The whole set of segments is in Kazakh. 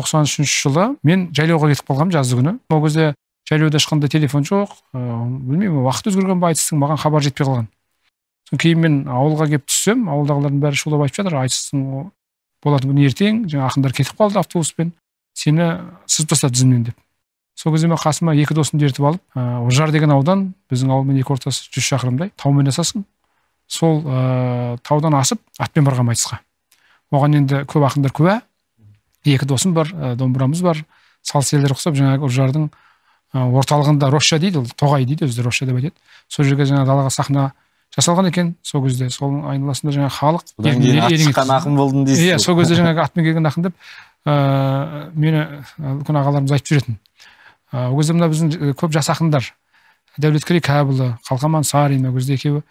тоқсан үшінші жылы мен жайлауға кетіп қалғанмын жазды күні ол кезде жайлауда ешқандай телефон жоқ ыыы э, білмеймін уақыт өзгерген ба айтыстың маған хабар жетпей қалған содан кейін мен ауылға келіп түссем ауылдағылардың бәрі шулап айтып жатыр айтыстың болатын күні ертең жаңағы ақындар кетіп қалды автобуспен сені сызып тастады тізімнен деп сол кезде мен қасыма екі досымды ертіп алып ә, деген аудан біздің ауылмен екі ортасы жүз шақырымдай таумен асасың сол ә, таудан асып атпен барғанмын айтысқа оған енді көп ақындар куә екі досым бар ә, домбырамыз бар сал елдер ұқсап жаңағы ұржардың ә, э, орталығында роща дейді ол тоғай дейді өздері роща деп айтады сол жерге жаңағы далаға сахна жасалған екен сол кезде соның айналасында жаңағы халық шыққан ақын болдым дейсіз иә сол кезде жаңағы атпен келген ақын деп ыыы э, мені үлкен ағаларымыз айтып жүретін ол кезде мына біздің көп жас ақындар дәулеткерей кәпұлы қалқаман сарин ол кезде екеуі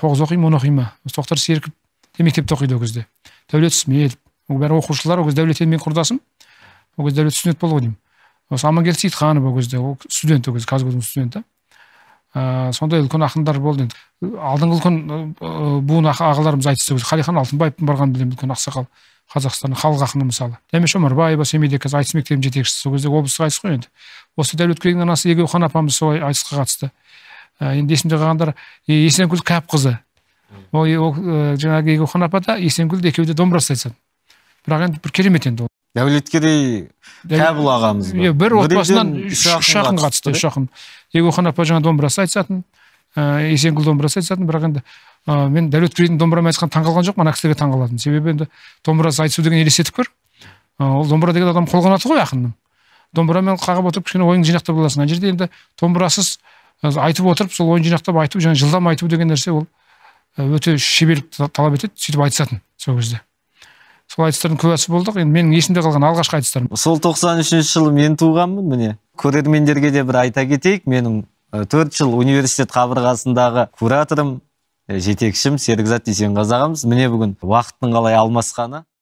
тоғыз оқи ма он оқи ма тоқтар серіков мектепте оқиды ол кезде дәулет сметов ол бәрі оқушылар ол кезде дәулетен мен құрдасым ол кезде дәулет студент болды ғой деймін осы амангелді сейітханов ол кезде ол студент ол кезде казгудың студенті ә, сондай үлкен ақындар болды енді алдыңғы үлкен буын ағаларымыз айтты сол қалихан алтынбаевтың барғанын білемін үлкен ақсақал қазақстанның халық ақыны мысалы дәмеш омарбаева семейде қазір айтыс мектебінің жетекшісі сол кезде облыстық айтыс қой енді осы дәулеткерейдің анасы егеухан апамыз сол айтысқа қатысты ә, енді есімде қалғандар есенгүл кәпқызы ол жаңағы егеухан апа да есенгүл екеуі де домбыра ұстай бірақ енді бір керемет енді ол дәулеткерей кәбіл ағамыз иә бір отбасынан үш ақын қатысты үш ақын егохан апа жаңа домбырасы айтысатын ыыы есенгүл домбырасы айтысатын бірақ енді ыыы мен дәулеткерейдің домбырамен айтысқан қалған жоқпын ана кісілерге таң қалатын себебі енді домбырасы айтысу деген елестетіп көр ол домбыра деген адам қолғанаты қанаты ғой ақынның домбырамен қағып отырып кішкене ойыңды жинақтап аласың ана жерде енді домбырасыз айтып отырып сол ойын жинақтап айту жаңа жылдам айту деген нәрсе ол өте шеберлік талап етеді сөйтіп айтысатын сол кезде сол айтыстардың куәсі болдық енді менің есімде қалған алғашқы айтыстарым сол тоқсан үшінші жылы мен туғанмын міне көрермендерге де бір айта кетейік менің төрт жыл университет қабырғасындағы кураторым жетекшім серікзат дүйсенғазы ағамыз міне бүгін уақыттың қалай алмасқаны